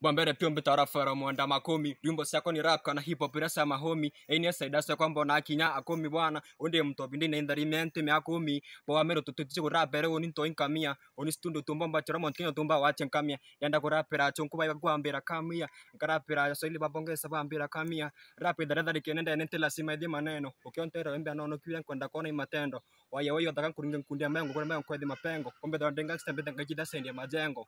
Bwambere pia mbitara fara mwanda makomi Rimbo siako ni rap kana hip hop resa mahomi eni ya saida sa kwamba na kinya akomi bwana Onde mtobi na indari mente me akomi Bawa mero tututiche ku rapere oni nto inkamia Oni stundu tumba mbachora montinyo tumba wache nkamia Yanda ku rapera achonku baiga kwa ambira kamia Nka rapera ya soili babonge ba ambira kamia Rapi darada likienenda enente la sima edhi maneno ntero embe anono kiwe nkwenda kona imatendo Waya wayo dhaka nkuringe nkundia mengu Kwa mengu kwa edhi mapengo Kumbe dhawa denga kisitambeta ngajida sendi majengo